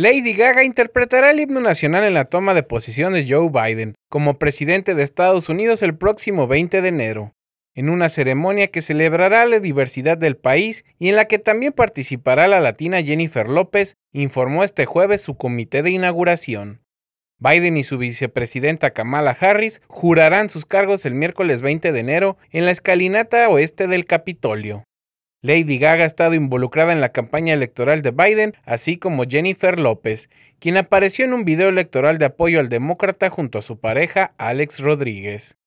Lady Gaga interpretará el himno nacional en la toma de posiciones de Joe Biden como presidente de Estados Unidos el próximo 20 de enero, en una ceremonia que celebrará la diversidad del país y en la que también participará la latina Jennifer López, informó este jueves su comité de inauguración. Biden y su vicepresidenta Kamala Harris jurarán sus cargos el miércoles 20 de enero en la escalinata oeste del Capitolio. Lady Gaga ha estado involucrada en la campaña electoral de Biden, así como Jennifer López, quien apareció en un video electoral de apoyo al demócrata junto a su pareja Alex Rodríguez.